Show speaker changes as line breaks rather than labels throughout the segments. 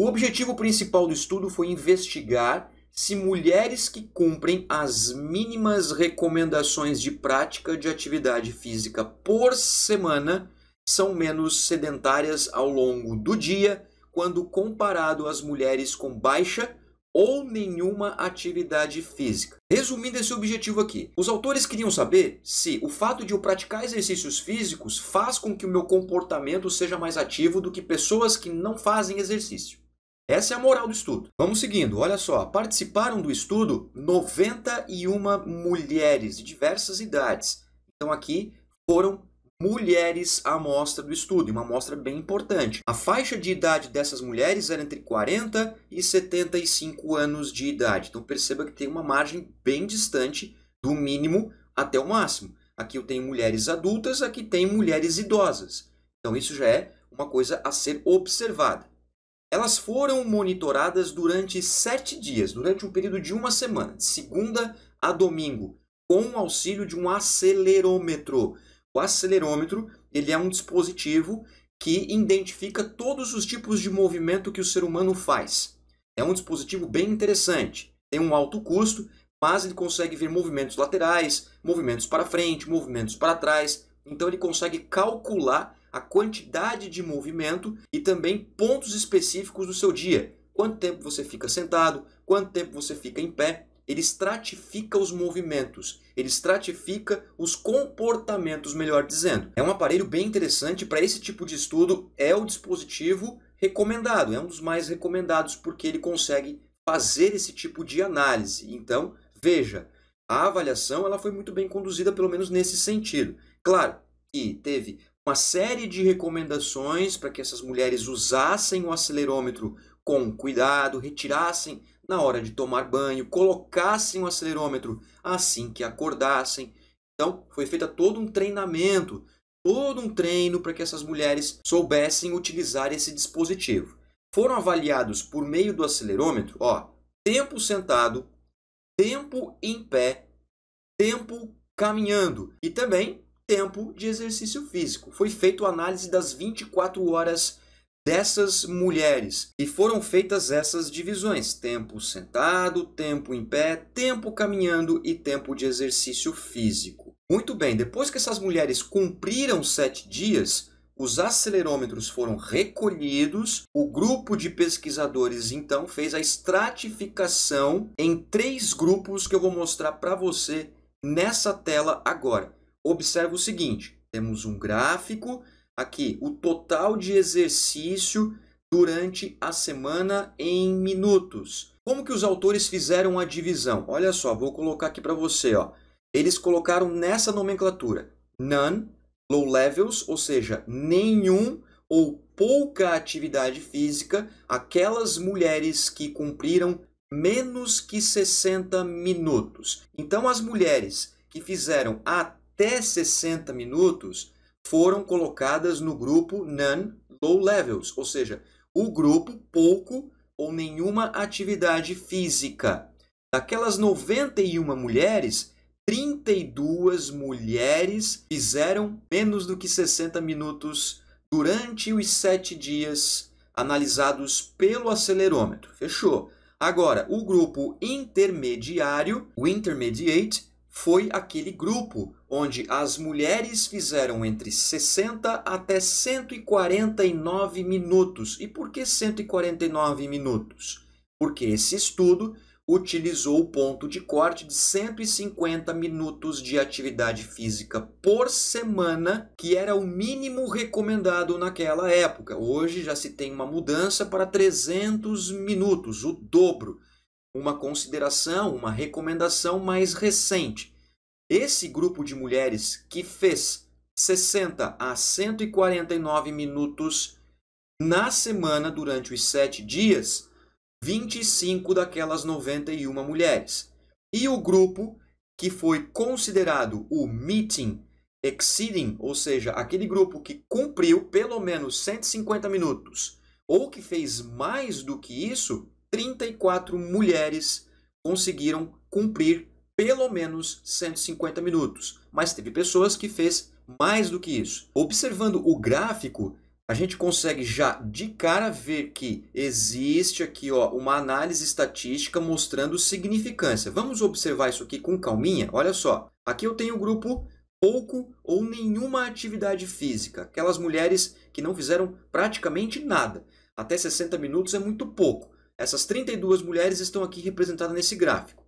O objetivo principal do estudo foi investigar se mulheres que cumprem as mínimas recomendações de prática de atividade física por semana são menos sedentárias ao longo do dia quando comparado às mulheres com baixa ou nenhuma atividade física. Resumindo esse objetivo aqui, os autores queriam saber se o fato de eu praticar exercícios físicos faz com que o meu comportamento seja mais ativo do que pessoas que não fazem exercício. Essa é a moral do estudo. Vamos seguindo, olha só. Participaram do estudo 91 mulheres de diversas idades. Então aqui foram mulheres à amostra do estudo, uma amostra bem importante. A faixa de idade dessas mulheres era entre 40 e 75 anos de idade. Então perceba que tem uma margem bem distante do mínimo até o máximo. Aqui eu tenho mulheres adultas, aqui tem mulheres idosas. Então isso já é uma coisa a ser observada. Elas foram monitoradas durante sete dias, durante um período de uma semana, de segunda a domingo, com o auxílio de um acelerômetro. O acelerômetro ele é um dispositivo que identifica todos os tipos de movimento que o ser humano faz. É um dispositivo bem interessante, tem um alto custo, mas ele consegue ver movimentos laterais, movimentos para frente, movimentos para trás. Então ele consegue calcular a quantidade de movimento e também pontos específicos do seu dia. Quanto tempo você fica sentado, quanto tempo você fica em pé. Ele estratifica os movimentos, ele estratifica os comportamentos, melhor dizendo. É um aparelho bem interessante para esse tipo de estudo, é o dispositivo recomendado, é um dos mais recomendados porque ele consegue fazer esse tipo de análise. Então, veja, a avaliação ela foi muito bem conduzida, pelo menos nesse sentido. Claro que teve uma série de recomendações para que essas mulheres usassem o acelerômetro com cuidado, retirassem na hora de tomar banho, colocassem o acelerômetro assim que acordassem. Então, foi feito todo um treinamento, todo um treino para que essas mulheres soubessem utilizar esse dispositivo. Foram avaliados por meio do acelerômetro, ó, tempo sentado, tempo em pé, tempo caminhando e também tempo de exercício físico. Foi feita a análise das 24 horas dessas mulheres e foram feitas essas divisões: tempo sentado, tempo em pé, tempo caminhando e tempo de exercício físico. Muito bem, depois que essas mulheres cumpriram sete dias, os acelerômetros foram recolhidos. O grupo de pesquisadores então fez a estratificação em três grupos que eu vou mostrar para você nessa tela agora observa o seguinte: temos um gráfico aqui, o total de exercício durante a semana em minutos. Como que os autores fizeram a divisão? Olha só, vou colocar aqui para você, ó. Eles colocaram nessa nomenclatura: none, low levels, ou seja, nenhum ou pouca atividade física, aquelas mulheres que cumpriram menos que 60 minutos. Então as mulheres que fizeram até até 60 minutos foram colocadas no grupo None Low Levels, ou seja, o grupo pouco ou nenhuma atividade física. Daquelas 91 mulheres, 32 mulheres fizeram menos do que 60 minutos durante os sete dias analisados pelo acelerômetro. Fechou. Agora, o grupo intermediário, o intermediate, foi aquele grupo onde as mulheres fizeram entre 60 até 149 minutos. E por que 149 minutos? Porque esse estudo utilizou o ponto de corte de 150 minutos de atividade física por semana, que era o mínimo recomendado naquela época. Hoje já se tem uma mudança para 300 minutos, o dobro uma consideração, uma recomendação mais recente. Esse grupo de mulheres que fez 60 a 149 minutos na semana durante os sete dias, 25 daquelas 91 mulheres. E o grupo que foi considerado o meeting exceeding, ou seja, aquele grupo que cumpriu pelo menos 150 minutos ou que fez mais do que isso, 34 mulheres conseguiram cumprir pelo menos 150 minutos, mas teve pessoas que fez mais do que isso. Observando o gráfico, a gente consegue já de cara ver que existe aqui ó, uma análise estatística mostrando significância. Vamos observar isso aqui com calminha? Olha só, aqui eu tenho o grupo pouco ou nenhuma atividade física, aquelas mulheres que não fizeram praticamente nada. Até 60 minutos é muito pouco. Essas 32 mulheres estão aqui representadas nesse gráfico.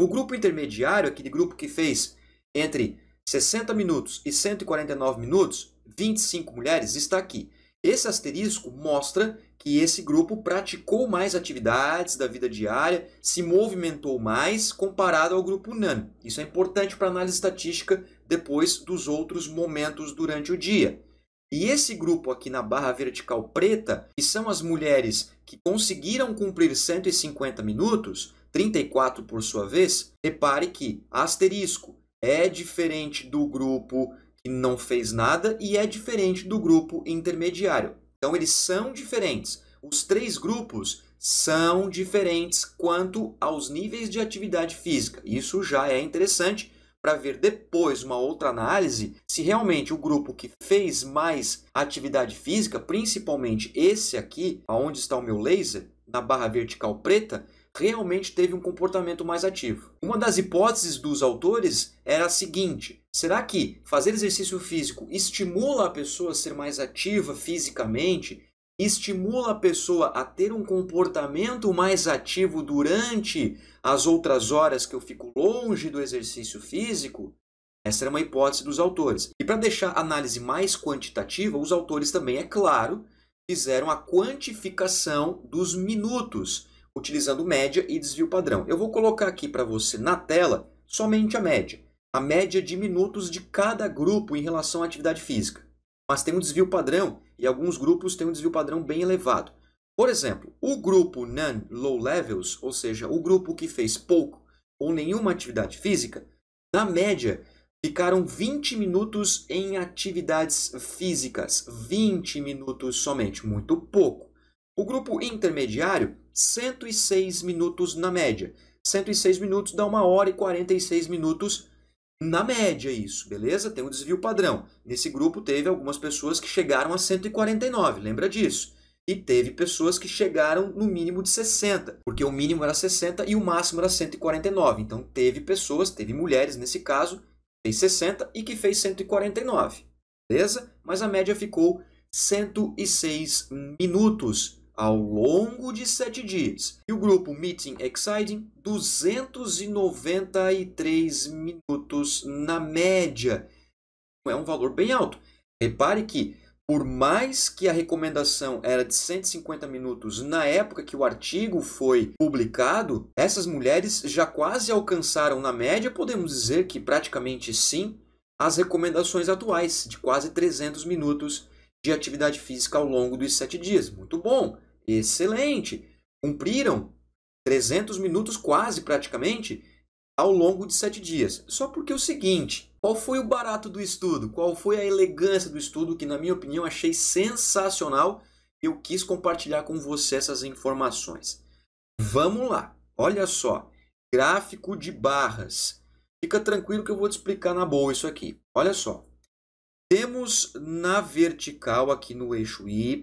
O grupo intermediário, aquele grupo que fez entre 60 minutos e 149 minutos, 25 mulheres, está aqui. Esse asterisco mostra que esse grupo praticou mais atividades da vida diária, se movimentou mais comparado ao grupo unânime. Isso é importante para análise estatística depois dos outros momentos durante o dia. E esse grupo aqui na barra vertical preta, que são as mulheres que conseguiram cumprir 150 minutos, 34 por sua vez, repare que asterisco é diferente do grupo que não fez nada e é diferente do grupo intermediário. Então eles são diferentes. Os três grupos são diferentes quanto aos níveis de atividade física. Isso já é interessante para ver depois uma outra análise se realmente o grupo que fez mais atividade física, principalmente esse aqui, aonde está o meu laser, na barra vertical preta, realmente teve um comportamento mais ativo. Uma das hipóteses dos autores era a seguinte: será que fazer exercício físico estimula a pessoa a ser mais ativa fisicamente estimula a pessoa a ter um comportamento mais ativo durante as outras horas que eu fico longe do exercício físico, essa era uma hipótese dos autores. E para deixar a análise mais quantitativa, os autores também, é claro, fizeram a quantificação dos minutos, utilizando média e desvio padrão. Eu vou colocar aqui para você na tela somente a média. A média de minutos de cada grupo em relação à atividade física. Mas tem um desvio padrão e alguns grupos têm um desvio padrão bem elevado. Por exemplo, o grupo non low levels, ou seja, o grupo que fez pouco ou nenhuma atividade física, na média ficaram 20 minutos em atividades físicas, 20 minutos somente, muito pouco. O grupo intermediário, 106 minutos na média. 106 minutos dá 1 hora e 46 minutos na média, isso, beleza? Tem um desvio padrão. Nesse grupo teve algumas pessoas que chegaram a 149, lembra disso? E teve pessoas que chegaram no mínimo de 60, porque o mínimo era 60 e o máximo era 149. Então teve pessoas, teve mulheres nesse caso, fez 60 e que fez 149, beleza? Mas a média ficou 106 minutos ao longo de sete dias. E o grupo Meeting Exciting, 293 minutos na média. É um valor bem alto. Repare que, por mais que a recomendação era de 150 minutos na época que o artigo foi publicado, essas mulheres já quase alcançaram na média, podemos dizer que praticamente sim, as recomendações atuais de quase 300 minutos de atividade física ao longo dos sete dias. Muito bom! Excelente! Cumpriram 300 minutos quase praticamente ao longo de sete dias. Só porque é o seguinte, qual foi o barato do estudo? Qual foi a elegância do estudo que, na minha opinião, achei sensacional? Eu quis compartilhar com você essas informações. Vamos lá, olha só, gráfico de barras. Fica tranquilo que eu vou te explicar na boa isso aqui. Olha só, temos na vertical aqui no eixo Y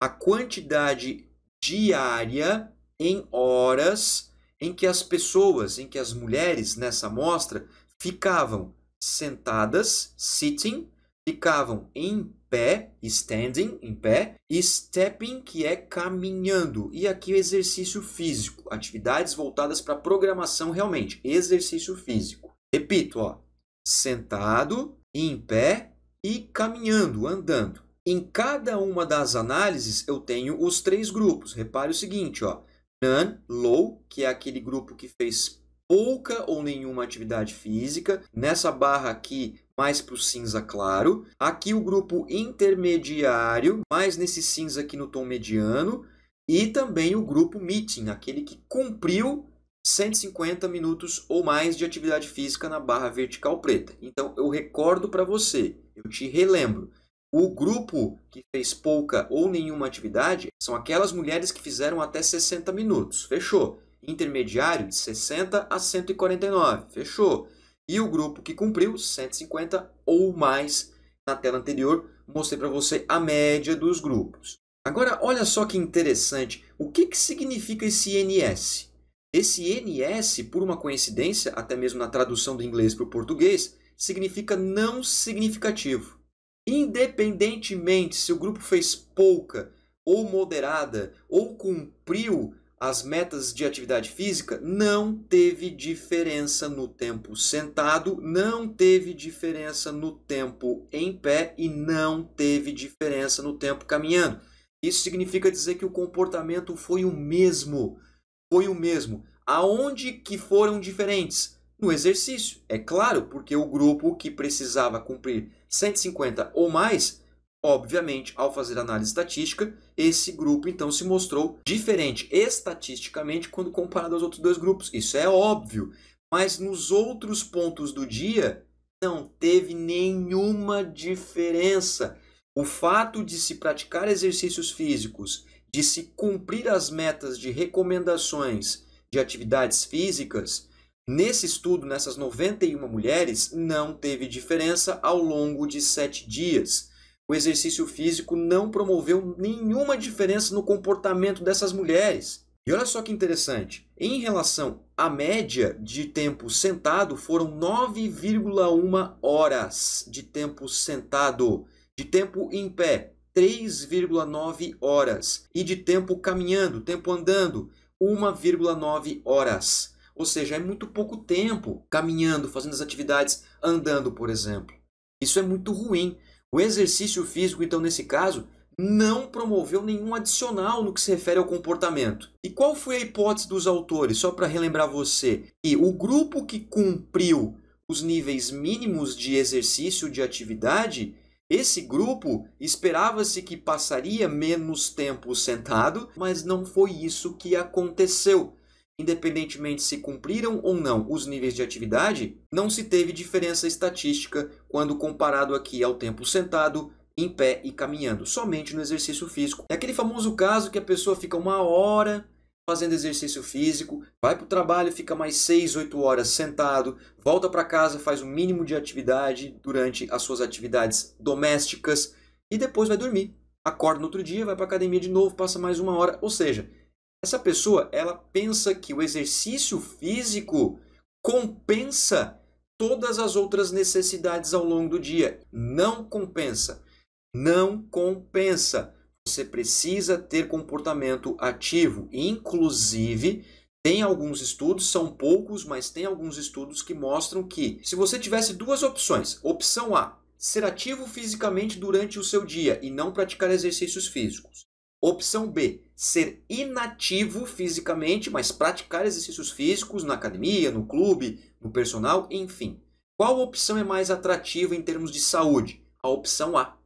a quantidade diária em horas em que as pessoas, em que as mulheres nessa amostra ficavam sentadas, sitting, ficavam em pé, standing, em pé, e stepping, que é caminhando. E aqui o exercício físico, atividades voltadas para programação realmente, exercício físico. Repito, ó, sentado, em pé e caminhando, andando. Em cada uma das análises, eu tenho os três grupos. Repare o seguinte, ó. None, low, que é aquele grupo que fez pouca ou nenhuma atividade física. Nessa barra aqui, mais para o cinza claro. Aqui o grupo intermediário, mais nesse cinza aqui no tom mediano. E também o grupo meeting, aquele que cumpriu 150 minutos ou mais de atividade física na barra vertical preta. Então, eu recordo para você, eu te relembro. O grupo que fez pouca ou nenhuma atividade são aquelas mulheres que fizeram até 60 minutos. Fechou. Intermediário, de 60 a 149. Fechou. E o grupo que cumpriu, 150 ou mais. Na tela anterior, mostrei para você a média dos grupos. Agora, olha só que interessante. O que, que significa esse NS? Esse NS, por uma coincidência, até mesmo na tradução do inglês para o português, significa não significativo. Independentemente se o grupo fez pouca ou moderada ou cumpriu as metas de atividade física, não teve diferença no tempo sentado, não teve diferença no tempo em pé e não teve diferença no tempo caminhando. Isso significa dizer que o comportamento foi o mesmo. Foi o mesmo. Aonde que foram diferentes? No exercício, é claro, porque o grupo que precisava cumprir 150 ou mais, obviamente, ao fazer análise estatística, esse grupo então se mostrou diferente estatisticamente quando comparado aos outros dois grupos. Isso é óbvio. Mas nos outros pontos do dia, não teve nenhuma diferença. O fato de se praticar exercícios físicos, de se cumprir as metas de recomendações de atividades físicas, Nesse estudo, nessas 91 mulheres, não teve diferença ao longo de 7 dias. O exercício físico não promoveu nenhuma diferença no comportamento dessas mulheres. E olha só que interessante, em relação à média de tempo sentado, foram 9,1 horas de tempo sentado, de tempo em pé, 3,9 horas, e de tempo caminhando, tempo andando, 1,9 horas. Ou seja, é muito pouco tempo caminhando, fazendo as atividades, andando, por exemplo. Isso é muito ruim. O exercício físico, então, nesse caso, não promoveu nenhum adicional no que se refere ao comportamento. E qual foi a hipótese dos autores? Só para relembrar você, que o grupo que cumpriu os níveis mínimos de exercício de atividade, esse grupo esperava-se que passaria menos tempo sentado, mas não foi isso que aconteceu independentemente se cumpriram ou não os níveis de atividade, não se teve diferença estatística quando comparado aqui ao tempo sentado, em pé e caminhando, somente no exercício físico. É aquele famoso caso que a pessoa fica uma hora fazendo exercício físico, vai para o trabalho, fica mais 6, 8 horas sentado, volta para casa, faz o mínimo de atividade durante as suas atividades domésticas e depois vai dormir. Acorda no outro dia, vai para a academia de novo, passa mais uma hora, ou seja, essa pessoa, ela pensa que o exercício físico compensa todas as outras necessidades ao longo do dia. Não compensa. Não compensa. Você precisa ter comportamento ativo. Inclusive, tem alguns estudos, são poucos, mas tem alguns estudos que mostram que se você tivesse duas opções, opção A, ser ativo fisicamente durante o seu dia e não praticar exercícios físicos. Opção B, ser inativo fisicamente, mas praticar exercícios físicos na academia, no clube, no personal, enfim. Qual opção é mais atrativa em termos de saúde? A opção A,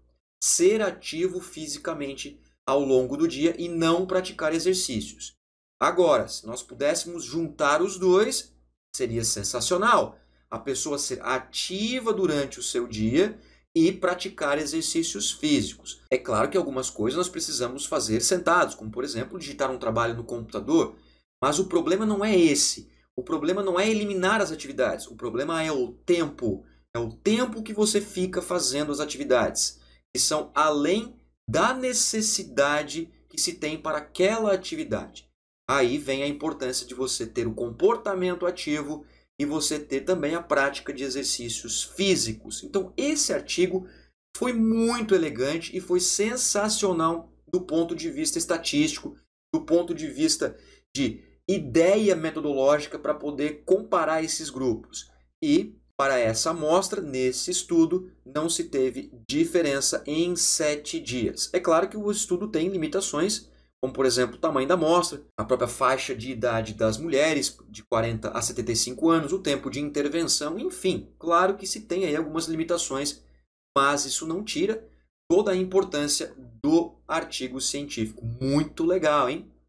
ser ativo fisicamente ao longo do dia e não praticar exercícios. Agora, se nós pudéssemos juntar os dois, seria sensacional. A pessoa ser ativa durante o seu dia e praticar exercícios físicos. É claro que algumas coisas nós precisamos fazer sentados, como por exemplo digitar um trabalho no computador, mas o problema não é esse. O problema não é eliminar as atividades, o problema é o tempo. É o tempo que você fica fazendo as atividades, que são além da necessidade que se tem para aquela atividade. Aí vem a importância de você ter o comportamento ativo e você ter também a prática de exercícios físicos. Então, esse artigo foi muito elegante e foi sensacional do ponto de vista estatístico, do ponto de vista de ideia metodológica para poder comparar esses grupos. E para essa amostra, nesse estudo, não se teve diferença em sete dias. É claro que o estudo tem limitações, como por exemplo o tamanho da amostra, a própria faixa de idade das mulheres, de 40 a 75 anos, o tempo de intervenção, enfim. Claro que se tem aí algumas limitações, mas isso não tira toda a importância do artigo científico. Muito legal, hein?